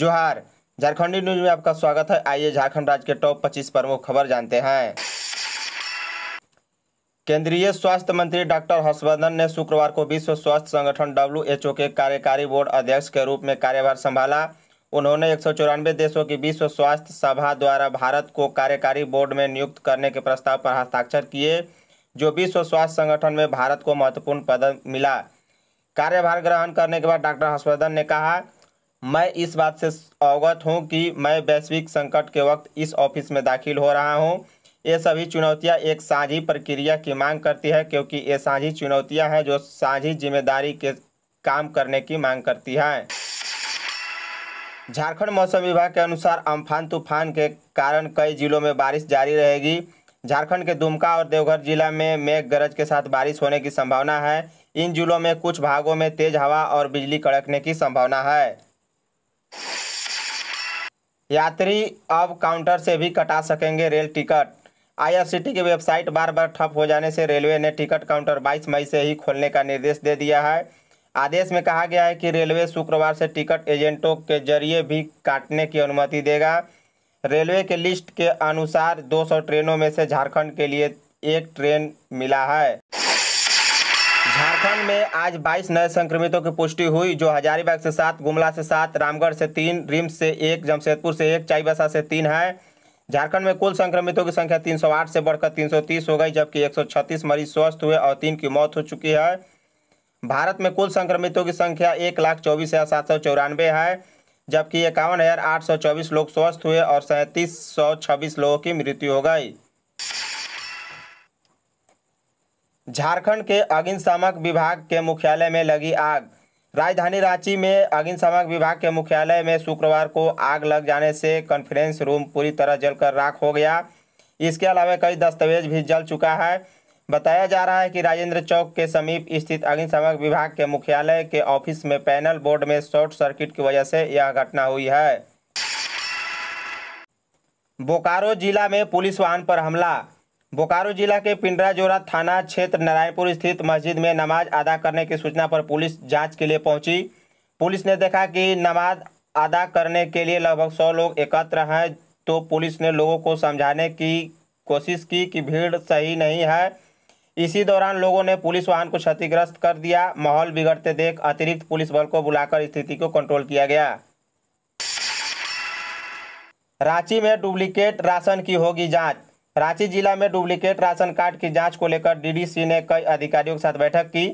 जोहार झारखंडी न्यूज में आपका स्वागत है आइए झारखंड राज्य के टॉप 25 प्रमुख खबर जानते हैं केंद्रीय स्वास्थ्य मंत्री डॉक्टर हर्षवर्धन ने शुक्रवार को विश्व स्वास्थ्य संगठन डब्ल्यू के कार्यकारी बोर्ड अध्यक्ष के रूप में कार्यभार संभाला उन्होंने एक देशों की विश्व स्वास्थ्य सभा द्वारा भारत को कार्यकारी बोर्ड में नियुक्त करने के प्रस्ताव पर हस्ताक्षर किए जो विश्व स्वास्थ्य संगठन में भारत को महत्वपूर्ण पद मिला कार्यभार ग्रहण करने के बाद डॉक्टर हर्षवर्धन ने कहा मैं इस बात से अवगत हूँ कि मैं वैश्विक संकट के वक्त इस ऑफिस में दाखिल हो रहा हूँ ये सभी चुनौतियाँ एक साझी प्रक्रिया की मांग करती है क्योंकि ये साझी चुनौतियाँ हैं जो साझी जिम्मेदारी के काम करने की मांग करती है झारखंड मौसम विभाग के अनुसार अम्फान तूफान के कारण कई जिलों में बारिश जारी रहेगी झारखंड के दुमका और देवघर जिला में मेघ गरज के साथ बारिश होने की संभावना है इन जिलों में कुछ भागों में तेज हवा और बिजली कड़कने की संभावना है यात्री अब काउंटर से भी कटा सकेंगे रेल टिकट आईआरसीटी की वेबसाइट बार बार ठप हो जाने से रेलवे ने टिकट काउंटर 22 मई से ही खोलने का निर्देश दे दिया है आदेश में कहा गया है कि रेलवे शुक्रवार से टिकट एजेंटों के जरिए भी काटने की अनुमति देगा रेलवे के लिस्ट के अनुसार 200 ट्रेनों में से झारखंड के लिए एक ट्रेन मिला है झारखंड में आज 22 नए संक्रमितों की पुष्टि हुई जो हजारीबाग से सात गुमला से सात रामगढ़ से तीन रिम्स से एक जमशेदपुर से एक चाईबासा से तीन है झारखंड में कुल संक्रमितों की संख्या 308 से बढ़कर 330 हो गई जबकि 136 मरीज स्वस्थ हुए और तीन की मौत हो चुकी है भारत में कुल संक्रमितों की संख्या एक लाख चौबीस हज़ार सात सौ चौरानवे है जबकि इक्यावन हज़ार आठ सौ चौबीस लोग स्वस्थ हुए और सैंतीस सौ छब्बीस लोगों की मृत्यु हो गई झारखंड के अग्निशामक विभाग के मुख्यालय में लगी आग राजधानी रांची में अग्निशामक विभाग के मुख्यालय में शुक्रवार को आग लग जाने से कॉन्फ्रेंस रूम पूरी तरह जलकर राख हो गया इसके अलावा कई दस्तावेज भी जल चुका है बताया जा रहा है कि राजेंद्र चौक के समीप स्थित अग्निशामक विभाग के मुख्यालय के ऑफिस में पैनल बोर्ड में शॉर्ट सर्किट की वजह से यह घटना हुई है बोकारो जिला में पुलिस वाहन पर हमला बोकारो जिला के पिंडराजोरा थाना क्षेत्र नारायणपुर स्थित मस्जिद में नमाज अदा करने की सूचना पर पुलिस जांच के लिए पहुंची पुलिस ने देखा कि नमाज अदा करने के लिए लगभग सौ लोग एकत्र हैं तो पुलिस ने लोगों को समझाने की कोशिश की कि भीड़ सही नहीं है इसी दौरान लोगों ने पुलिस वाहन को क्षतिग्रस्त कर दिया माहौल बिगड़ते देख अतिरिक्त पुलिस बल को बुलाकर स्थिति को कंट्रोल किया गया रांची में डुप्लीकेट राशन की होगी जांच रांची जिला में डुप्लीकेट राशन कार्ड की जांच को लेकर डीडीसी ने कई अधिकारियों के साथ बैठक की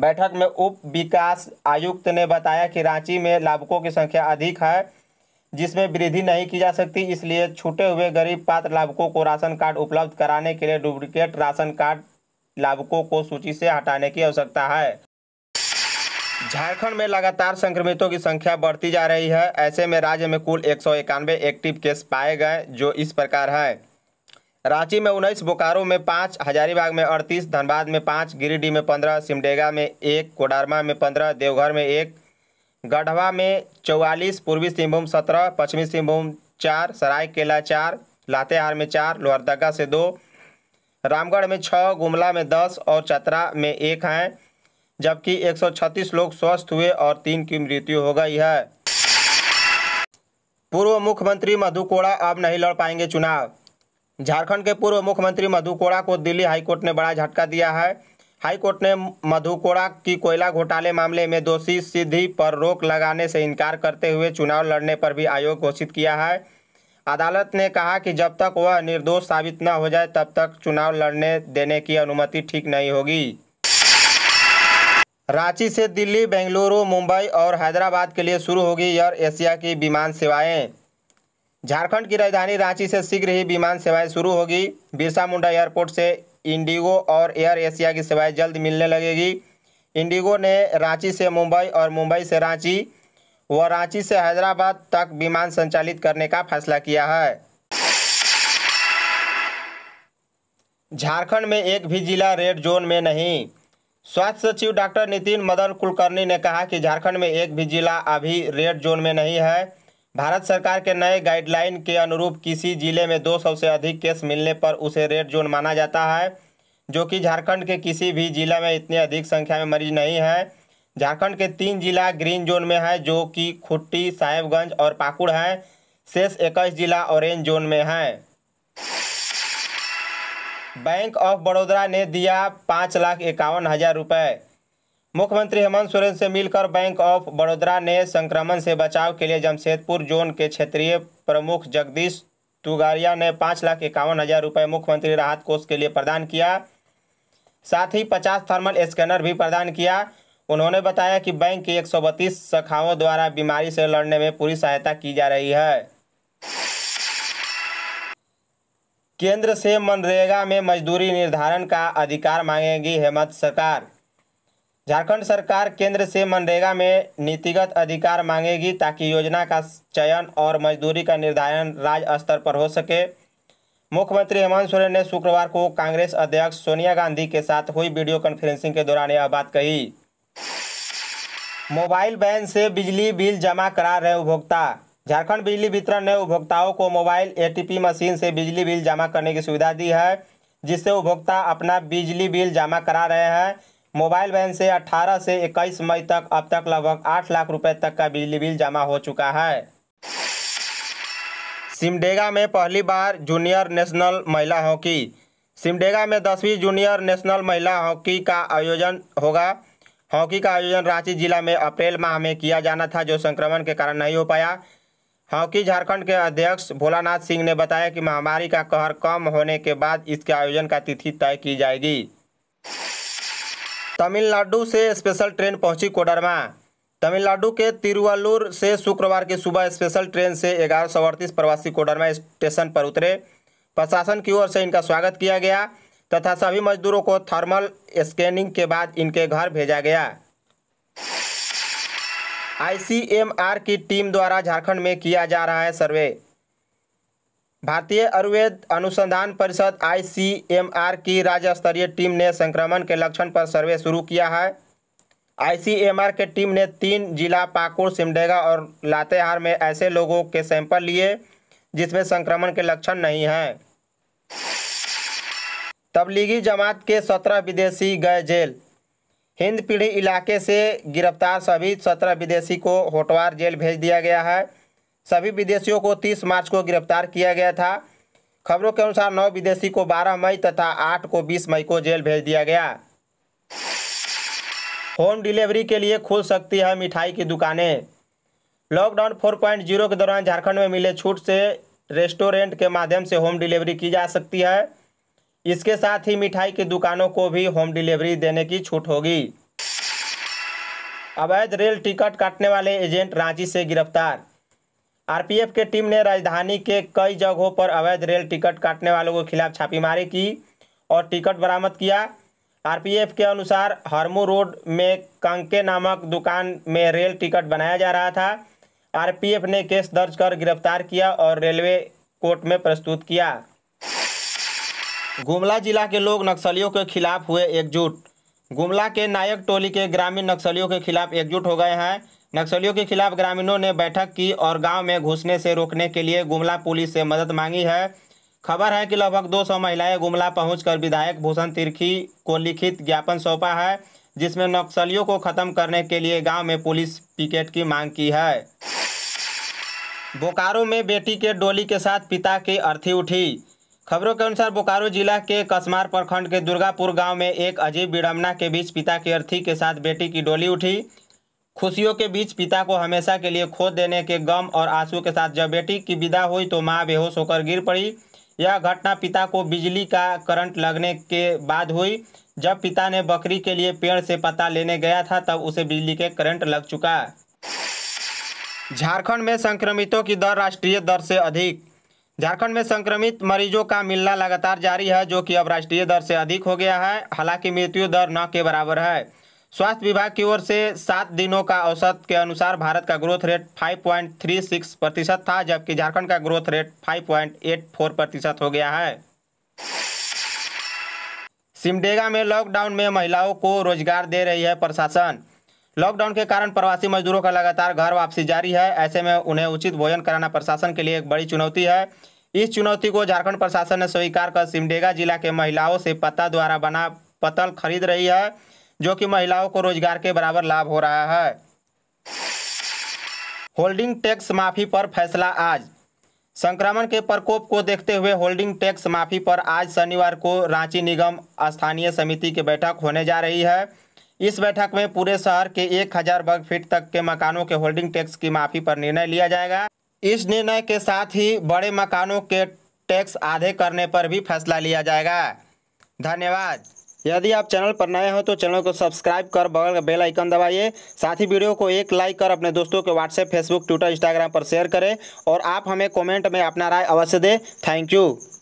बैठक में उप विकास आयुक्त ने बताया कि रांची में लाभुकों की संख्या अधिक है जिसमें वृद्धि नहीं की जा सकती इसलिए छूटे हुए गरीब पात्र लाभुकों को राशन कार्ड उपलब्ध कराने के लिए डुप्लीकेट राशन कार्ड लाभुकों को सूची से हटाने की आवश्यकता है झारखंड में लगातार संक्रमितों की संख्या बढ़ती जा रही है ऐसे में राज्य में कुल एक एक्टिव केस पाए गए जो इस प्रकार है रांची में उन्नीस बोकारो में पाँच हजारीबाग में अड़तीस धनबाद में पाँच गिरिडीह में पंद्रह सिमडेगा में एक कोडारमा में पंद्रह देवघर में एक गढ़वा में चौवालीस पूर्वी सिंहभूम सत्रह पश्चिमी सिंहभूम चार सरायकेला चार लातेहार में चार लोहरदगा से दो रामगढ़ में छः गुमला में दस और चतरा में एक हैं जबकि एक लोग स्वस्थ हुए और तीन की मृत्यु हो गई है पूर्व मुख्यमंत्री मधु कोड़ा अब नहीं लड़ पाएंगे चुनाव झारखंड के पूर्व मुख्यमंत्री मधु कोड़ा को दिल्ली हाईकोर्ट ने बड़ा झटका दिया है हाईकोर्ट ने मधु कोड़ा की कोयला घोटाले मामले में दोषी सिद्धि पर रोक लगाने से इनकार करते हुए चुनाव लड़ने पर भी आयोग घोषित किया है अदालत ने कहा कि जब तक वह निर्दोष साबित न हो जाए तब तक चुनाव लड़ने देने की अनुमति ठीक नहीं होगी रांची से दिल्ली बेंगलुरु मुंबई और हैदराबाद के लिए शुरू होगी एयर एशिया की विमान सेवाएं झारखंड की राजधानी रांची से शीघ्र ही विमान सेवाएं शुरू होगी बिरसा मुंडा एयरपोर्ट से इंडिगो और एयर एशिया की सेवाएं जल्द मिलने लगेगी इंडिगो ने रांची से मुंबई और मुंबई से रांची व रांची से हैदराबाद तक विमान संचालित करने का फैसला किया है झारखंड में एक भी जिला रेड जोन में नहीं स्वास्थ्य सचिव डॉक्टर नितिन मदन कुलकर्णी ने कहा कि झारखंड में एक भी जिला अभी रेड जोन में नहीं है भारत सरकार के नए गाइडलाइन के अनुरूप किसी जिले में 200 से अधिक केस मिलने पर उसे रेड जोन माना जाता है जो कि झारखंड के किसी भी जिला में इतने अधिक संख्या में मरीज नहीं है झारखंड के तीन जिला ग्रीन जोन में है जो कि खुट्टी साहेबगंज और पाकुड़ हैं शेष इक्कीस जिला ऑरेंज जोन में हैं बैंक ऑफ बड़ौदा ने दिया पाँच लाख इक्यावन हज़ार रुपये मुख्यमंत्री हेमंत सोरेन से मिलकर बैंक ऑफ बड़ौदा ने संक्रमण से बचाव के लिए जमशेदपुर जोन के क्षेत्रीय प्रमुख जगदीश तुगारिया ने पाँच लाख इक्यावन हज़ार रुपये मुख्यमंत्री राहत कोष के लिए प्रदान किया साथ ही पचास थर्मल स्कैनर भी प्रदान किया उन्होंने बताया कि बैंक की एक सौ बत्तीस शाखाओं द्वारा बीमारी से लड़ने में पूरी सहायता की जा रही है केंद्र से मनरेगा में मजदूरी निर्धारण का अधिकार मांगेगी हेमंत सरकार झारखंड सरकार केंद्र से मनरेगा में नीतिगत अधिकार मांगेगी ताकि योजना का चयन और मजदूरी का निर्धारण राज्य स्तर पर हो सके मुख्यमंत्री हेमंत सोरेन ने शुक्रवार को कांग्रेस अध्यक्ष सोनिया गांधी के साथ हुई वीडियो कॉन्फ्रेंसिंग के दौरान यह बात कही मोबाइल बैन से बिजली बिल जमा करा रहे उपभोक्ता झारखंड बिजली वितरण ने उपभोक्ताओं को मोबाइल एटीपी मशीन से बिजली बिल जमा करने की सुविधा दी है जिससे उपभोक्ता अपना बिजली बिल जमा करा रहे हैं मोबाइल वैन से 18 से 21 मई तक अब तक लगभग 8 लाख रुपए तक का बिजली बिल जमा हो चुका है सिमडेगा में पहली बार जूनियर नेशनल महिला हॉकी सिमडेगा में दसवीं जूनियर नेशनल महिला हॉकी का आयोजन होगा हॉकी का आयोजन रांची जिला में अप्रैल माह में किया जाना था जो संक्रमण के कारण नहीं हो पाया हॉकी झारखंड के अध्यक्ष भोलानाथ सिंह ने बताया कि महामारी का कहर कम होने के बाद इसके आयोजन का तिथि तय की जाएगी तमिलनाडु से स्पेशल ट्रेन पहुंची कोडरमा तमिलनाडु के तिरुवल्लूर से शुक्रवार की सुबह स्पेशल ट्रेन से ग्यारह प्रवासी कोडरमा स्टेशन पर उतरे प्रशासन की ओर से इनका स्वागत किया गया तथा सभी मजदूरों को थर्मल स्कैनिंग के बाद इनके घर भेजा गया आईसीएमआर की टीम द्वारा झारखंड में किया जा रहा है सर्वे भारतीय आयुर्वेद अनुसंधान परिषद आई की राज्य स्तरीय टीम ने संक्रमण के लक्षण पर सर्वे शुरू किया है आई के टीम ने तीन जिला पाकुड़ सिमडेगा और लातेहार में ऐसे लोगों के सैंपल लिए जिसमें संक्रमण के लक्षण नहीं हैं तबलीगी जमात के सत्रह विदेशी गए जेल हिंद पीढ़ी इलाके से गिरफ्तार सभी सत्रह विदेशी को होटवार जेल भेज दिया गया है सभी विदेशियों को 30 मार्च को गिरफ्तार किया गया था खबरों के अनुसार नौ विदेशी को 12 मई तथा 8 को 20 मई को जेल भेज दिया गया होम डिलीवरी के लिए खुल सकती है मिठाई की दुकानें लॉकडाउन 4.0 के दौरान झारखंड में मिले छूट से रेस्टोरेंट के माध्यम से होम डिलीवरी की जा सकती है इसके साथ ही मिठाई की दुकानों को भी होम डिलीवरी देने की छूट होगी अवैध रेल टिकट काटने वाले एजेंट रांची से गिरफ्तार आरपीएफ के टीम ने राजधानी के कई जगहों पर अवैध रेल टिकट काटने वालों के खिलाफ छापेमारी की और टिकट बरामद किया आरपीएफ के अनुसार हरमू रोड में कंके नामक दुकान में रेल टिकट बनाया जा रहा था आरपीएफ ने केस दर्ज कर गिरफ्तार किया और रेलवे कोर्ट में प्रस्तुत किया गुमला जिला के लोग नक्सलियों के खिलाफ हुए एकजुट गुमला के नायक टोली के ग्रामीण नक्सलियों के खिलाफ एकजुट हो गए हैं नक्सलियों के खिलाफ ग्रामीणों ने बैठक की और गांव में घुसने से रोकने के लिए गुमला पुलिस से मदद मांगी है खबर है कि लगभग 200 महिलाएं गुमला पहुंचकर विधायक भूषण तिर्खी को लिखित ज्ञापन सौंपा है जिसमें नक्सलियों को खत्म करने के लिए गांव में पुलिस पिकेट की मांग की है बोकारो में बेटी के डोली के साथ पिता की अर्थी उठी खबरों के अनुसार बोकारो जिला के कसमार प्रखंड के दुर्गापुर गांव में एक अजीब विडम्बना के बीच पिता की अर्थी के साथ बेटी की डोली उठी खुशियों के बीच पिता को हमेशा के लिए खो देने के गम और आंसू के साथ जब बेटी की विदा हुई तो माँ बेहोश होकर गिर पड़ी यह घटना पिता को बिजली का करंट लगने के बाद हुई जब पिता ने बकरी के लिए पेड़ से पता लेने गया था तब उसे बिजली के करंट लग चुका झारखंड में संक्रमितों की दर राष्ट्रीय दर से अधिक झारखंड में संक्रमित मरीजों का मिलना लगातार जारी है जो कि अब राष्ट्रीय दर से अधिक हो गया है हालांकि मृत्यु दर न के बराबर है स्वास्थ्य विभाग की ओर से सात दिनों का औसत के अनुसार भारत का ग्रोथ रेट 5.36 प्रतिशत था जबकि झारखंड का ग्रोथ रेट 5.84 प्रतिशत हो गया है सिमडेगा में लॉकडाउन में महिलाओं को रोजगार दे रही है प्रशासन लॉकडाउन के कारण प्रवासी मजदूरों का लगातार घर वापसी जारी है ऐसे में उन्हें उचित भोजन कराना प्रशासन के लिए एक बड़ी चुनौती है इस चुनौती को झारखंड प्रशासन ने स्वीकार कर सिमडेगा जिला के महिलाओं से पत्ता द्वारा बना पतल खरीद रही है जो कि महिलाओं को रोजगार के बराबर लाभ हो रहा है होल्डिंग टैक्स माफी पर फैसला आज संक्रमण के प्रकोप को देखते हुए होल्डिंग टैक्स माफी पर आज शनिवार को रांची निगम स्थानीय समिति की बैठक होने जा रही है इस बैठक में पूरे शहर के एक हजार वर्ग फीट तक के मकानों के होल्डिंग टैक्स की माफी पर निर्णय लिया जाएगा इस निर्णय के साथ ही बड़े मकानों के टैक्स आधे करने पर भी फैसला लिया जाएगा धन्यवाद यदि आप चैनल पर नए हो तो चैनल को सब्सक्राइब कर बगल का बेल आइकन दबाइए साथ ही वीडियो को एक लाइक कर अपने दोस्तों के व्हाट्सएप फेसबुक ट्विटर इंस्टाग्राम पर शेयर करें और आप हमें कमेंट में अपना राय अवश्य दें थैंक यू